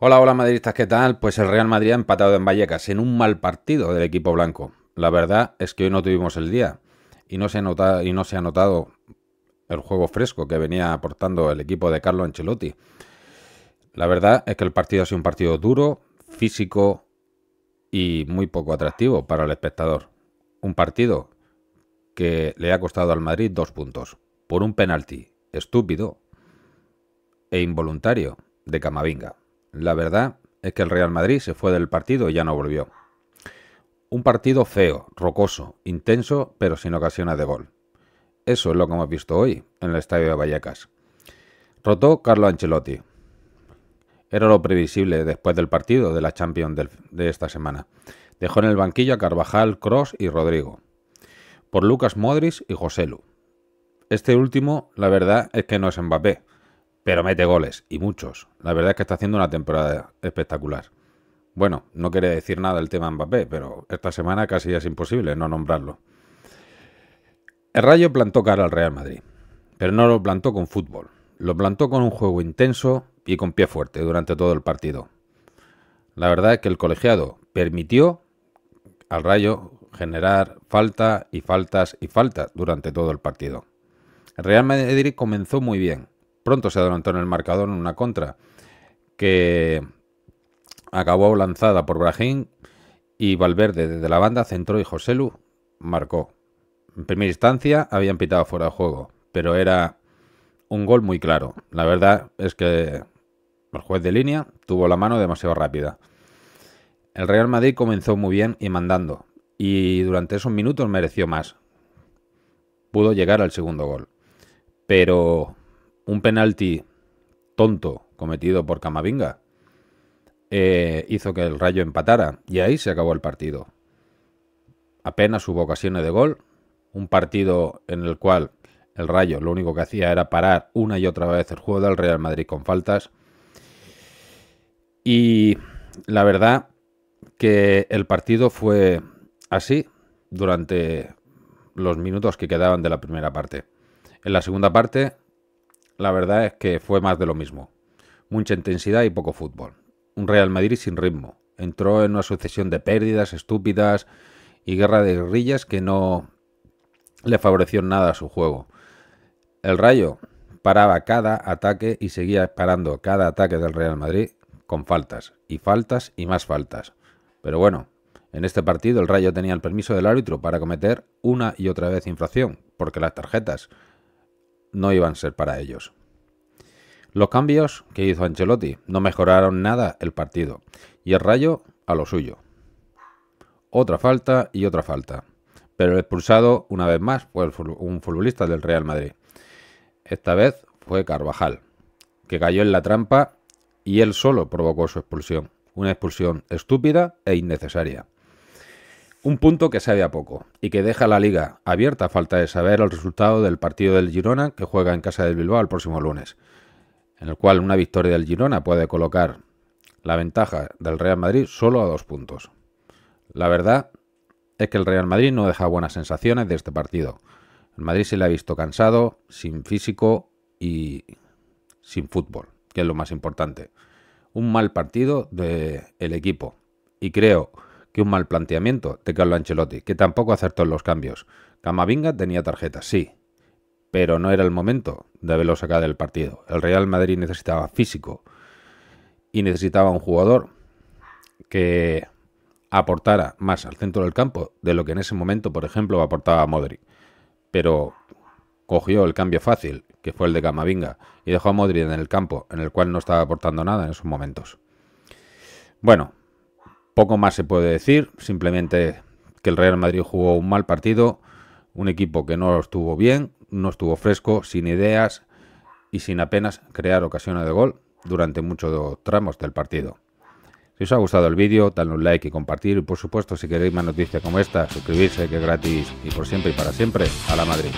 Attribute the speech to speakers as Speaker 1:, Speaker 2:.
Speaker 1: Hola, hola madridistas, ¿qué tal? Pues el Real Madrid ha empatado en Vallecas en un mal partido del equipo blanco. La verdad es que hoy no tuvimos el día y no se, y no se ha notado el juego fresco que venía aportando el equipo de Carlo Ancelotti. La verdad es que el partido ha sido un partido duro, físico y muy poco atractivo para el espectador. Un partido que le ha costado al Madrid dos puntos por un penalti estúpido e involuntario de Camavinga. La verdad es que el Real Madrid se fue del partido y ya no volvió. Un partido feo, rocoso, intenso, pero sin ocasiones de gol. Eso es lo que hemos visto hoy en el estadio de Vallecas. Rotó Carlo Ancelotti. Era lo previsible después del partido de la Champions de esta semana. Dejó en el banquillo a Carvajal, Cross y Rodrigo. Por Lucas Modris y Lu. Este último, la verdad es que no es Mbappé, pero mete goles y muchos. La verdad es que está haciendo una temporada espectacular. Bueno, no quiere decir nada del tema Mbappé, pero esta semana casi es imposible no nombrarlo. El Rayo plantó cara al Real Madrid, pero no lo plantó con fútbol. Lo plantó con un juego intenso y con pie fuerte durante todo el partido. La verdad es que el colegiado permitió al Rayo generar falta y faltas y faltas durante todo el partido. El Real Madrid comenzó muy bien, pronto se adelantó en el marcador en una contra que acabó lanzada por Brahim y Valverde desde la banda centró y Lu marcó. En primera instancia habían pitado fuera de juego, pero era un gol muy claro. La verdad es que el juez de línea tuvo la mano demasiado rápida. El Real Madrid comenzó muy bien y mandando, y durante esos minutos mereció más. Pudo llegar al segundo gol. Pero un penalti tonto cometido por Camavinga eh, hizo que el Rayo empatara y ahí se acabó el partido. Apenas hubo ocasiones de gol, un partido en el cual el Rayo lo único que hacía era parar una y otra vez el juego del Real Madrid con faltas. Y la verdad que el partido fue así durante los minutos que quedaban de la primera parte. En la segunda parte la verdad es que fue más de lo mismo. Mucha intensidad y poco fútbol. Un Real Madrid sin ritmo. Entró en una sucesión de pérdidas estúpidas y guerra de guerrillas que no le favoreció nada a su juego. El Rayo paraba cada ataque y seguía parando cada ataque del Real Madrid con faltas y faltas y más faltas. Pero bueno, en este partido el Rayo tenía el permiso del árbitro para cometer una y otra vez infracción, porque las tarjetas no iban a ser para ellos. Los cambios que hizo Ancelotti no mejoraron nada el partido y el Rayo a lo suyo. Otra falta y otra falta. Pero expulsado una vez más fue un futbolista del Real Madrid. Esta vez fue Carvajal, que cayó en la trampa y él solo provocó su expulsión. Una expulsión estúpida e innecesaria. Un punto que se a poco y que deja la liga abierta a falta de saber el resultado del partido del Girona que juega en casa del Bilbao el próximo lunes, en el cual una victoria del Girona puede colocar la ventaja del Real Madrid solo a dos puntos. La verdad es que el Real Madrid no deja buenas sensaciones de este partido. El Madrid se le ha visto cansado, sin físico y sin fútbol, que es lo más importante. Un mal partido del equipo. Y creo un mal planteamiento de Carlo Ancelotti, que tampoco acertó en los cambios. Camavinga tenía tarjeta, sí, pero no era el momento de haberlo sacado del partido. El Real Madrid necesitaba físico y necesitaba un jugador que aportara más al centro del campo de lo que en ese momento, por ejemplo, aportaba Modri. Pero cogió el cambio fácil, que fue el de Camavinga, y dejó a Modri en el campo, en el cual no estaba aportando nada en esos momentos. Bueno, poco más se puede decir, simplemente que el Real Madrid jugó un mal partido, un equipo que no estuvo bien, no estuvo fresco, sin ideas y sin apenas crear ocasiones de gol durante muchos tramos del partido. Si os ha gustado el vídeo, dadle un like y compartir. Y por supuesto, si queréis más noticias como esta, suscribirse, que es gratis y por siempre y para siempre. A la Madrid.